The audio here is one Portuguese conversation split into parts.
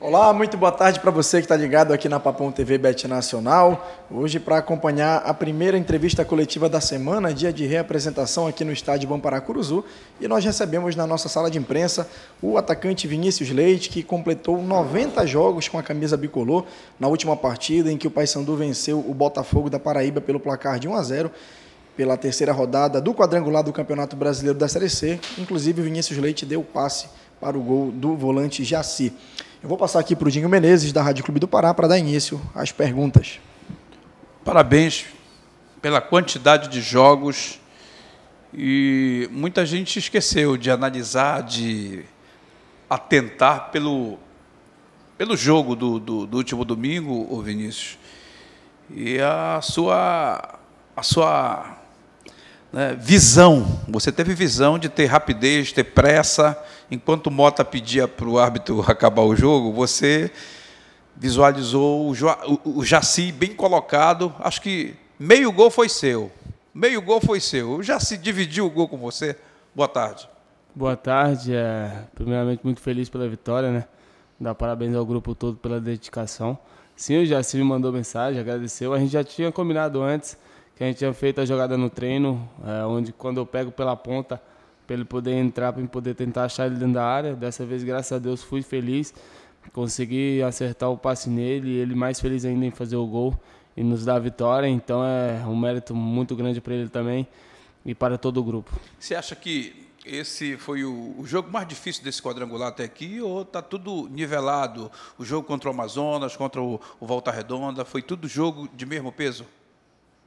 Olá, muito boa tarde para você que está ligado aqui na Papão TV Bet Nacional. Hoje, para acompanhar a primeira entrevista coletiva da semana, dia de reapresentação aqui no estádio Bamparacuruzu, e nós recebemos na nossa sala de imprensa o atacante Vinícius Leite, que completou 90 jogos com a camisa bicolor na última partida em que o Paysandu venceu o Botafogo da Paraíba pelo placar de 1 a 0 pela terceira rodada do quadrangular do Campeonato Brasileiro da Série C. Inclusive, o Vinícius Leite deu o passe para o gol do volante Jaci. Eu vou passar aqui para o Dinho Menezes, da Rádio Clube do Pará, para dar início às perguntas. Parabéns pela quantidade de jogos e muita gente esqueceu de analisar, de atentar pelo, pelo jogo do, do, do último domingo, o Vinícius, e a sua, a sua né, visão. Você teve visão de ter rapidez, ter pressa. Enquanto o Mota pedia para o árbitro acabar o jogo, você visualizou o, jo, o, o Jaci bem colocado. Acho que meio gol foi seu. Meio gol foi seu. O Jaci dividiu o gol com você. Boa tarde. Boa tarde. É, primeiramente, muito feliz pela vitória, né? Dar parabéns ao grupo todo pela dedicação. Sim, o Jaci me mandou mensagem, agradeceu. A gente já tinha combinado antes que a gente tinha feito a jogada no treino, é, onde quando eu pego pela ponta, para ele poder entrar, para poder tentar achar ele dentro da área. Dessa vez, graças a Deus, fui feliz. Consegui acertar o passe nele e ele mais feliz ainda em fazer o gol e nos dar a vitória. Então é um mérito muito grande para ele também e para todo o grupo. Você acha que esse foi o, o, jogo mais difícil desse quadrangular até aqui, ou está tudo nivelado? O jogo contra o Amazonas, contra o, o Volta Redonda, foi tudo jogo de mesmo peso?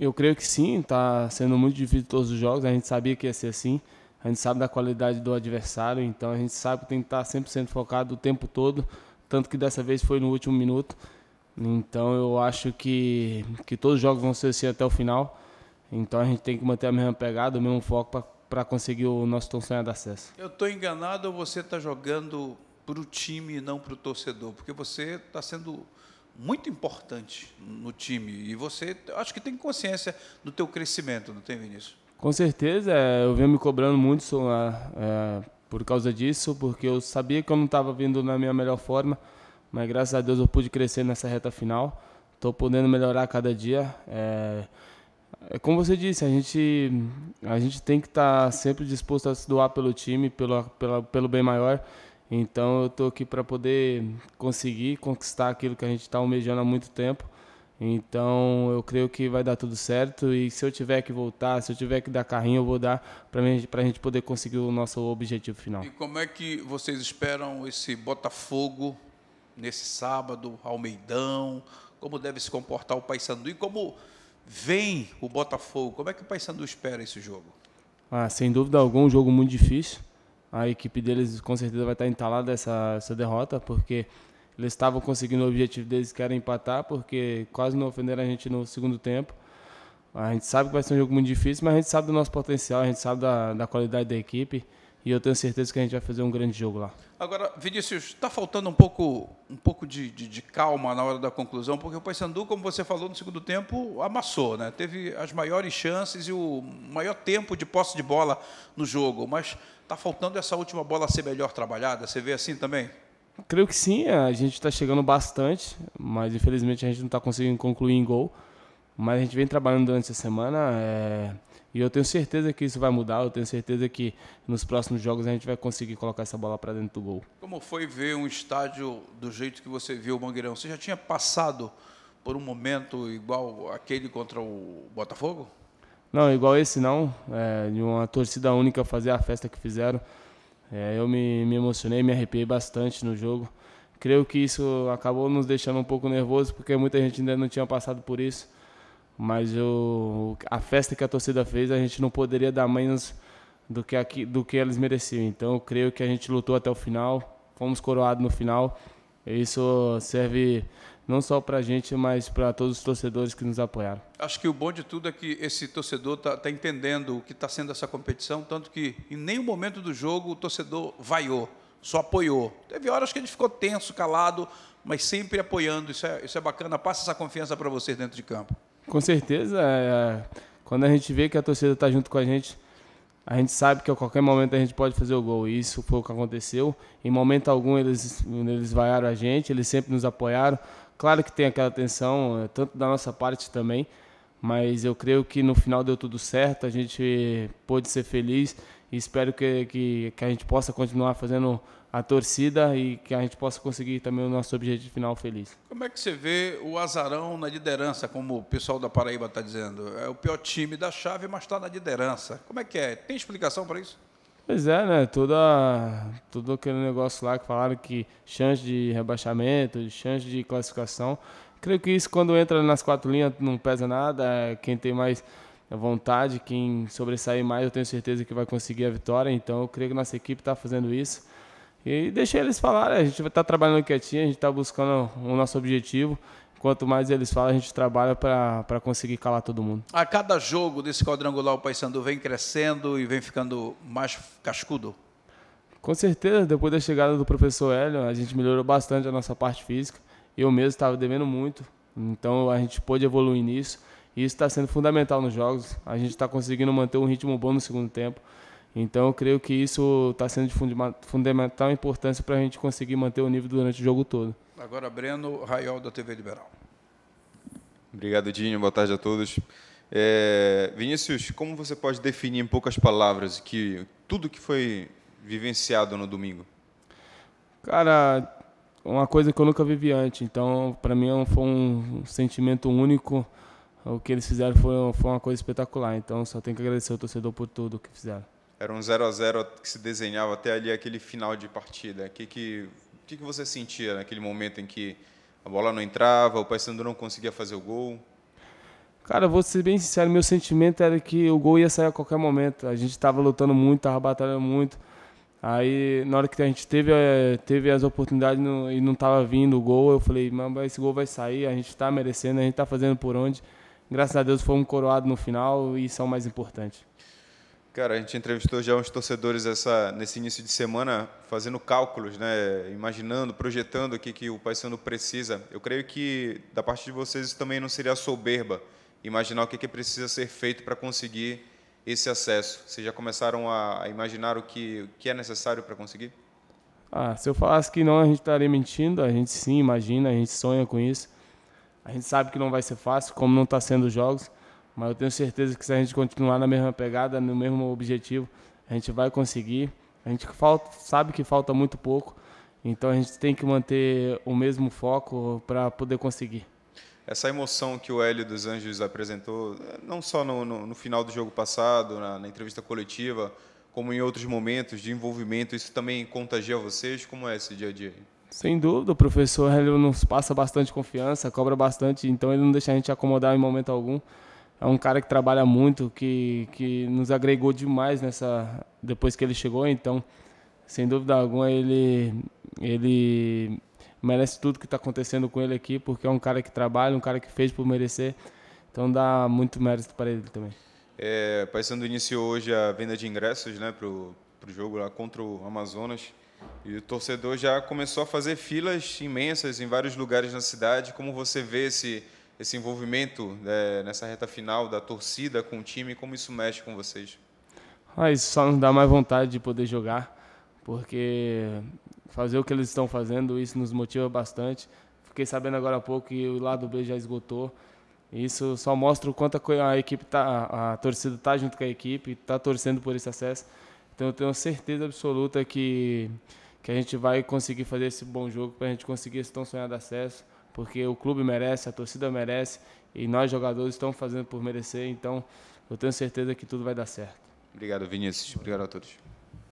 Eu creio que sim, está sendo muito difícil todos os jogos, a gente sabia que ia ser assim, a gente sabe da qualidade do adversário, então a gente sabe que tem que tá estar 100% focado o tempo todo, tanto que dessa vez foi no último minuto. Então eu acho que, que todos os jogos vão ser assim até o final, então a gente tem que manter a mesma pegada, o mesmo foco para conseguir o nosso tão sonhado acesso. Eu estou enganado ou você está jogando para o time e não para o torcedor? Porque você está sendo muito importante no time. E você, acho que tem consciência do teu crescimento, não tem, Vinícius? Com certeza, é, eu venho me cobrando muito sou, é, é, por causa disso, porque eu sabia que eu não estava vindo na minha melhor forma, mas graças a Deus eu pude crescer nessa reta final. Estou podendo melhorar a cada dia. É, é, como você disse, a gente, a gente tem que estar tá sempre disposto a se doar pelo time, pelo, pela, pelo bem maior. Então eu estou aqui para poder conseguir conquistar aquilo que a gente está almejando há muito tempo. Então eu creio que vai dar tudo certo e se eu tiver que voltar, se eu tiver que dar carrinho, eu vou dar para a gente poder conseguir o nosso objetivo final. E como é que vocês esperam esse Botafogo nesse sábado, Almeidão? Como deve se comportar o Paysandu e como vem o Botafogo? Como é que o Paysandu espera esse jogo? Ah, sem dúvida alguma, um jogo muito difícil a equipe deles com certeza vai estar entalada essa, essa derrota, porque eles estavam conseguindo o objetivo deles, que era empatar, porque quase não ofenderam a gente no segundo tempo. A gente sabe que vai ser um jogo muito difícil, mas a gente sabe do nosso potencial, a gente sabe da, da qualidade da equipe e eu tenho certeza que a gente vai fazer um grande jogo lá. Agora, Vinícius, está faltando um pouco, um pouco de, de, de, calma na hora da conclusão, porque o Paysandu, como você falou no segundo tempo, amassou, né? Teve as maiores chances e o maior tempo de posse de bola no jogo, mas está faltando essa última bola ser melhor trabalhada. Você vê assim também? Creio que sim. A gente está chegando bastante, mas infelizmente a gente não está conseguindo concluir em gol. Mas a gente vem trabalhando durante essa semana é, e eu tenho certeza que isso vai mudar. Eu tenho certeza que nos próximos jogos a gente vai conseguir colocar essa bola para dentro do gol. Como foi ver um estádio do jeito que você viu o Mangueirão? Você já tinha passado por um momento igual aquele contra o Botafogo? Não, igual esse não. É, de uma torcida única fazer a festa que fizeram. É, eu me, me emocionei, me arrepiei bastante no jogo. Creio que isso acabou nos deixando um pouco nervosos, porque muita gente ainda não tinha passado por isso. Mas o, a festa que a torcida fez, a gente não poderia dar menos do que, aqui, do que eles mereciam. Então eu creio que a gente lutou até o final, fomos coroados no final. Isso serve não só para a gente, mas para todos os torcedores que nos apoiaram. Acho que o bom de tudo é que esse torcedor está tá entendendo o que está sendo essa competição, tanto que em nenhum momento do jogo o torcedor vaiou, só apoiou. Teve horas que ele ficou tenso, calado, mas sempre apoiando. Isso é, isso é bacana, passa essa confiança para vocês dentro de campo. Com certeza. É, é, quando a gente vê que a torcida está junto com a gente, a gente sabe que a qualquer momento a gente pode fazer o gol. E isso foi o que aconteceu. Em momento algum eles, eles vaiaram a gente, eles sempre nos apoiaram. Claro que tem aquela tensão, é, tanto da nossa parte também, mas eu creio que no final deu tudo certo, a gente pôde ser feliz e espero que, que, que a gente possa continuar fazendo a torcida e que a gente possa conseguir também o nosso objetivo final feliz. Como é que você vê o Azarão na liderança, como o pessoal da Paraíba está dizendo? É o pior time da chave, mas está na liderança. Como é que é? Tem explicação para isso? Pois é, né? Toda, todo aquele negócio lá que falaram que chance de rebaixamento, chance de classificação. Creio que isso, quando entra nas quatro linhas, não pesa nada. É, quem tem mais vontade, quem sobressair mais, eu tenho certeza que vai conseguir a vitória. Então, eu creio que nossa equipe está fazendo isso e deixei eles falarem, a gente está trabalhando quietinho, a gente está buscando o nosso objetivo. Quanto mais eles falam, a gente trabalha para conseguir calar todo mundo. A cada jogo desse quadrangular, o Paysandu vem crescendo e vem ficando mais cascudo? Com certeza, depois da chegada do professor Hélio, a gente melhorou bastante a nossa parte física. Eu mesmo estava devendo muito, então a gente pôde evoluir nisso. E isso está sendo fundamental nos jogos. A gente está conseguindo manter um ritmo bom no segundo tempo. Então, eu creio que isso está sendo de fundamental importância para a gente conseguir manter o nível durante o jogo todo. Agora, Breno Raiol, da TV Liberal. Obrigado, Dinho. Boa tarde a todos. É, Vinícius, como você pode definir em poucas palavras que tudo que foi vivenciado no domingo? Cara, uma coisa que eu nunca vivi antes. Então, para mim, é foi um sentimento único. O que eles fizeram foi, foi uma coisa espetacular. Então, só tenho que agradecer ao torcedor por tudo que fizeram. Era um 0 a 0 que se desenhava até ali aquele final de partida. O que, que, que, que você sentia naquele momento em que a bola não entrava, o Paysandu não conseguia fazer o gol? Cara, vou ser bem sincero, meu sentimento era que o gol ia sair a qualquer momento. A gente estava lutando muito, estava batalhando muito. Aí, na hora que a gente teve, eh, teve as oportunidades e não estava vindo o gol, eu falei, mas esse gol vai sair, a gente está merecendo, a gente está fazendo por onde. Graças a Deus fomos coroados no final e isso é o mais importante. Cara, a gente entrevistou já uns torcedores essa, nesse início de semana, fazendo cálculos, né? imaginando, projetando o que, que o Paysandu precisa. Eu creio que, da parte de vocês, isso também não seria soberba, imaginar o que, que precisa ser feito para conseguir esse acesso. Vocês já começaram a, imaginar o que, o que é necessário para conseguir? Ah, se eu falasse que não, a gente estaria mentindo. A gente sim imagina, a gente sonha com isso. A gente sabe que não vai ser fácil, como não está sendo os jogos mas eu tenho certeza que se a gente continuar na mesma pegada, no mesmo objetivo, a gente vai conseguir. A gente falta, sabe que falta muito pouco, então a gente tem que manter o mesmo foco para poder conseguir. Essa emoção que o Hélio dos Anjos apresentou, não só no, no, no final do jogo passado, na, na, entrevista coletiva, como em outros momentos de envolvimento, isso também contagia vocês? Como é esse dia a dia? Sem dúvida, o professor Hélio nos passa bastante confiança, cobra bastante, então ele não deixa a gente acomodar em momento algum é um cara que trabalha muito, que, que nos agregou demais nessa depois que ele chegou, então sem dúvida alguma ele ele merece tudo que está acontecendo com ele aqui, porque é um cara que trabalha, um cara que fez por merecer, então dá muito mérito para ele também. É, Paysandu iniciou hoje a venda de ingressos, né, para o jogo lá contra o Amazonas. E o torcedor já começou a fazer filas imensas em vários lugares na cidade. Como você vê esse esse envolvimento é, nessa reta final da torcida com o time, como isso mexe com vocês? Ah, isso só nos dá mais vontade de poder jogar, porque fazer o que eles estão fazendo, isso nos motiva bastante. Fiquei sabendo agora há pouco que o lado B já esgotou. Isso só mostra o quanto a, equipe tá, a torcida está junto com a equipe, está torcendo por esse acesso. Então eu tenho certeza absoluta que, que a gente vai conseguir fazer esse bom jogo para a gente conseguir esse tão sonhado acesso porque o clube merece, a torcida merece e nós jogadores estamos fazendo por merecer. Então, eu tenho certeza que tudo vai dar certo. Obrigado, Vinícius. Obrigado a todos.